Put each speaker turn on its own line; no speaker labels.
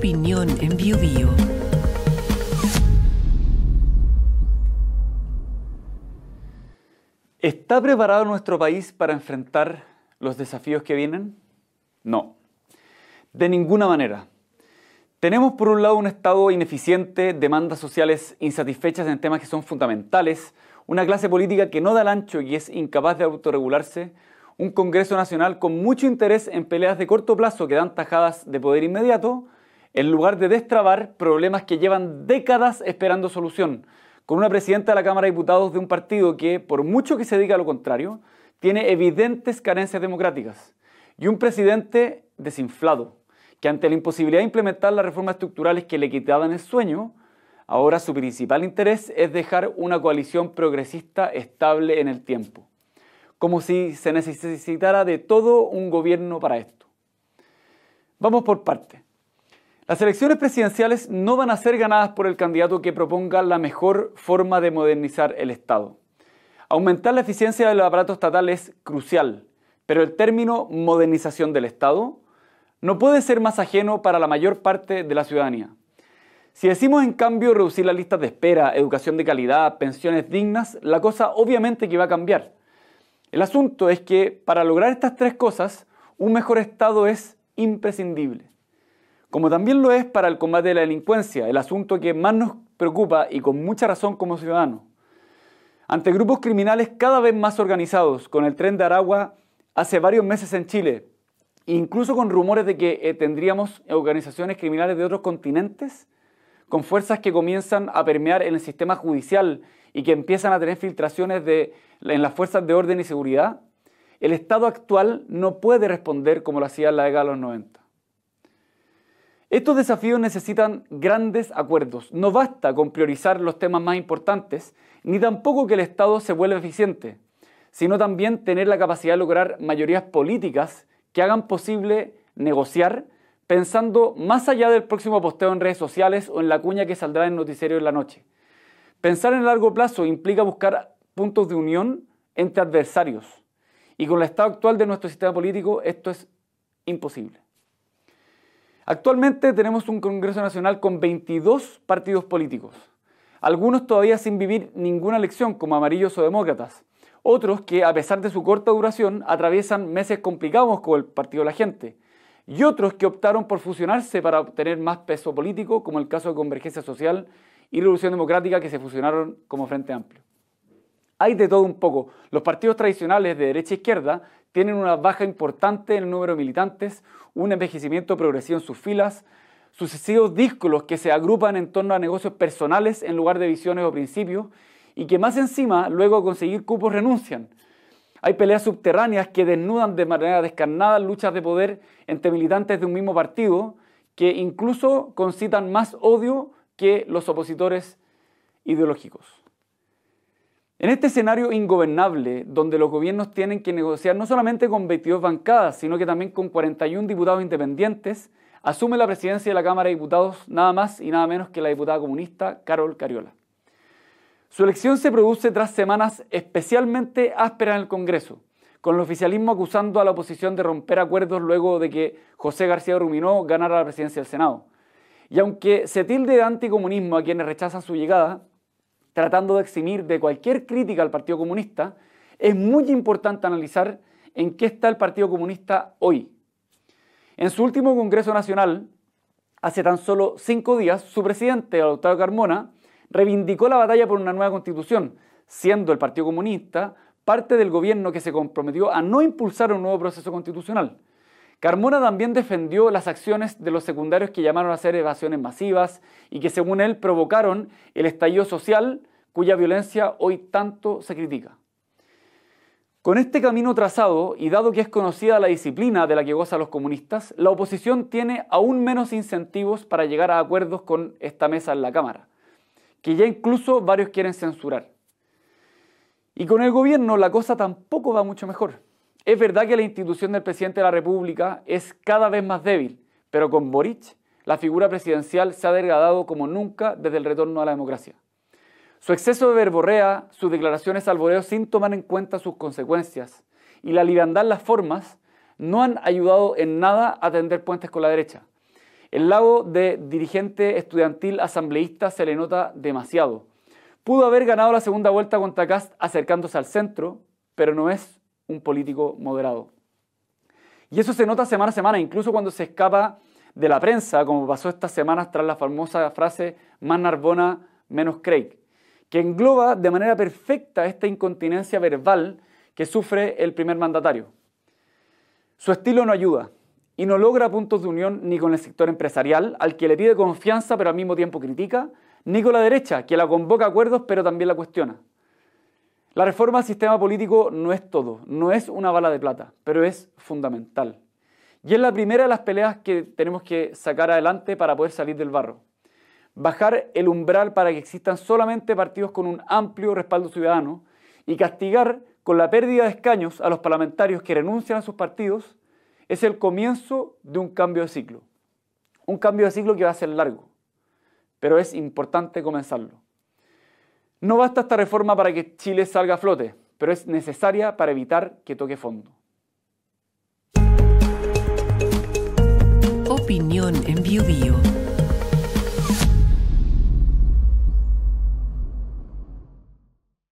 opinión en ¿Está preparado nuestro país para enfrentar los desafíos que vienen? No, de ninguna manera. Tenemos por un lado un Estado ineficiente, demandas sociales insatisfechas en temas que son fundamentales, una clase política que no da el ancho y es incapaz de autorregularse, un Congreso Nacional con mucho interés en peleas de corto plazo que dan tajadas de poder inmediato, en lugar de destrabar problemas que llevan décadas esperando solución, con una presidenta de la Cámara de Diputados de un partido que, por mucho que se diga lo contrario, tiene evidentes carencias democráticas, y un presidente desinflado, que ante la imposibilidad de implementar las reformas estructurales que le quitaban el sueño, ahora su principal interés es dejar una coalición progresista estable en el tiempo, como si se necesitara de todo un gobierno para esto. Vamos por parte. Las elecciones presidenciales no van a ser ganadas por el candidato que proponga la mejor forma de modernizar el Estado. Aumentar la eficiencia del aparato estatal es crucial, pero el término modernización del Estado no puede ser más ajeno para la mayor parte de la ciudadanía. Si decimos en cambio reducir las listas de espera, educación de calidad, pensiones dignas, la cosa obviamente que va a cambiar. El asunto es que para lograr estas tres cosas, un mejor Estado es imprescindible como también lo es para el combate de la delincuencia, el asunto que más nos preocupa y con mucha razón como ciudadanos. Ante grupos criminales cada vez más organizados, con el tren de Aragua hace varios meses en Chile, incluso con rumores de que eh, tendríamos organizaciones criminales de otros continentes, con fuerzas que comienzan a permear en el sistema judicial y que empiezan a tener filtraciones en las fuerzas de orden y seguridad, el Estado actual no puede responder como lo hacía la década de los 90. Estos desafíos necesitan grandes acuerdos. No basta con priorizar los temas más importantes, ni tampoco que el Estado se vuelva eficiente, sino también tener la capacidad de lograr mayorías políticas que hagan posible negociar pensando más allá del próximo posteo en redes sociales o en la cuña que saldrá en el noticiero en la noche. Pensar en el largo plazo implica buscar puntos de unión entre adversarios. Y con el estado actual de nuestro sistema político esto es imposible. Actualmente tenemos un Congreso Nacional con 22 partidos políticos, algunos todavía sin vivir ninguna elección como amarillos o demócratas, otros que a pesar de su corta duración atraviesan meses complicados con el Partido de la Gente, y otros que optaron por fusionarse para obtener más peso político, como el caso de Convergencia Social y Revolución Democrática que se fusionaron como Frente Amplio. Hay de todo un poco. Los partidos tradicionales de derecha e izquierda tienen una baja importante en el número de militantes, un envejecimiento progresivo en sus filas, sucesivos discos que se agrupan en torno a negocios personales en lugar de visiones o principios, y que más encima, luego de conseguir cupos, renuncian. Hay peleas subterráneas que desnudan de manera descarnada luchas de poder entre militantes de un mismo partido, que incluso concitan más odio que los opositores ideológicos. En este escenario ingobernable, donde los gobiernos tienen que negociar no solamente con 22 bancadas, sino que también con 41 diputados independientes, asume la presidencia de la Cámara de Diputados nada más y nada menos que la diputada comunista Carol Cariola. Su elección se produce tras semanas especialmente ásperas en el Congreso, con el oficialismo acusando a la oposición de romper acuerdos luego de que José García Ruminó ganara la presidencia del Senado. Y aunque se tilde de anticomunismo a quienes rechazan su llegada, tratando de eximir de cualquier crítica al Partido Comunista, es muy importante analizar en qué está el Partido Comunista hoy. En su último Congreso Nacional, hace tan solo cinco días, su presidente, Octavio Carmona, reivindicó la batalla por una nueva constitución, siendo el Partido Comunista parte del gobierno que se comprometió a no impulsar un nuevo proceso constitucional. Carmona también defendió las acciones de los secundarios que llamaron a hacer evasiones masivas y que según él provocaron el estallido social cuya violencia hoy tanto se critica. Con este camino trazado, y dado que es conocida la disciplina de la que gozan los comunistas, la oposición tiene aún menos incentivos para llegar a acuerdos con esta mesa en la Cámara, que ya incluso varios quieren censurar. Y con el gobierno la cosa tampoco va mucho mejor. Es verdad que la institución del presidente de la República es cada vez más débil, pero con Boric la figura presidencial se ha degradado como nunca desde el retorno a la democracia. Su exceso de verborrea, sus declaraciones alboreo sin tomar en cuenta sus consecuencias y la liviandad las formas no han ayudado en nada a tender puentes con la derecha. El lado de dirigente estudiantil asambleísta se le nota demasiado. Pudo haber ganado la segunda vuelta contra Cast acercándose al centro, pero no es un político moderado. Y eso se nota semana a semana, incluso cuando se escapa de la prensa, como pasó estas semanas tras la famosa frase más Narbona, menos Craig que engloba de manera perfecta esta incontinencia verbal que sufre el primer mandatario. Su estilo no ayuda y no logra puntos de unión ni con el sector empresarial, al que le pide confianza pero al mismo tiempo critica, ni con la derecha, que la convoca a acuerdos pero también la cuestiona. La reforma al sistema político no es todo, no es una bala de plata, pero es fundamental. Y es la primera de las peleas que tenemos que sacar adelante para poder salir del barro bajar el umbral para que existan solamente partidos con un amplio respaldo ciudadano y castigar con la pérdida de escaños a los parlamentarios que renuncian a sus partidos, es el comienzo de un cambio de ciclo. Un cambio de ciclo que va a ser largo, pero es importante comenzarlo. No basta esta reforma para que Chile salga a flote, pero es necesaria para evitar que toque fondo. Opinión en